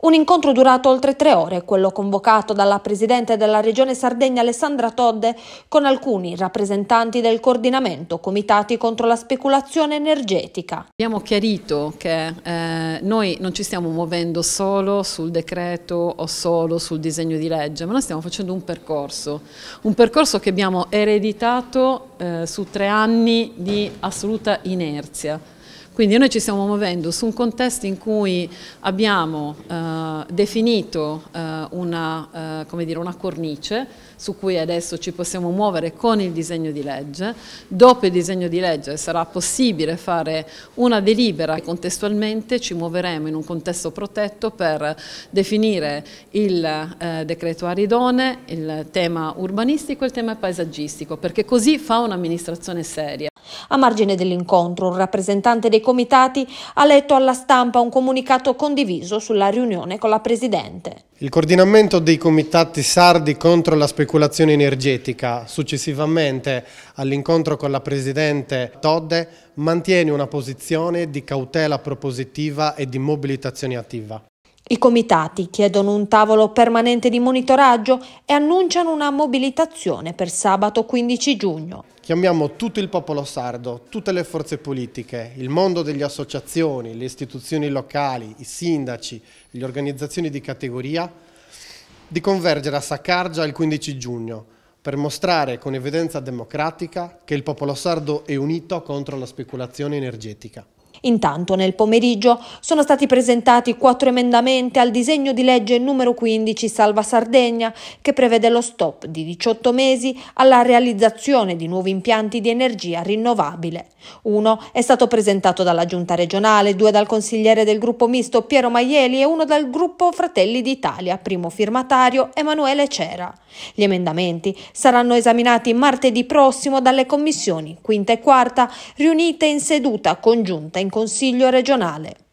Un incontro durato oltre tre ore, quello convocato dalla Presidente della Regione Sardegna Alessandra Todde con alcuni rappresentanti del coordinamento Comitati contro la speculazione energetica. Abbiamo chiarito che eh, noi non ci stiamo muovendo solo sul decreto o solo sul disegno di legge, ma noi stiamo facendo un percorso, un percorso che abbiamo ereditato eh, su tre anni di assoluta inerzia. Quindi noi ci stiamo muovendo su un contesto in cui abbiamo eh, definito eh, una, eh, dire, una, cornice su cui adesso ci possiamo muovere con il disegno di legge. Dopo il disegno di legge sarà possibile fare una delibera e contestualmente ci muoveremo in un contesto protetto per definire il eh, decreto aridone, il tema urbanistico e il tema paesaggistico, perché così fa un'amministrazione seria. A margine dell'incontro, un rappresentante dei comitati, ha letto alla stampa un comunicato condiviso sulla riunione con la Presidente. Il coordinamento dei comitati sardi contro la speculazione energetica, successivamente all'incontro con la Presidente Todde, mantiene una posizione di cautela propositiva e di mobilitazione attiva. I comitati chiedono un tavolo permanente di monitoraggio e annunciano una mobilitazione per sabato 15 giugno. Chiamiamo tutto il popolo sardo, tutte le forze politiche, il mondo delle associazioni, le istituzioni locali, i sindaci, le organizzazioni di categoria, di convergere a Saccargia il 15 giugno per mostrare con evidenza democratica che il popolo sardo è unito contro la speculazione energetica. Intanto nel pomeriggio sono stati presentati quattro emendamenti al disegno di legge numero 15 Salva Sardegna che prevede lo stop di 18 mesi alla realizzazione di nuovi impianti di energia rinnovabile. Uno è stato presentato dalla Giunta regionale, due dal consigliere del gruppo misto Piero Maieli e uno dal gruppo Fratelli d'Italia, primo firmatario Emanuele Cera. Gli emendamenti saranno esaminati martedì prossimo dalle commissioni quinta e quarta riunite in seduta congiunta in Consiglio regionale.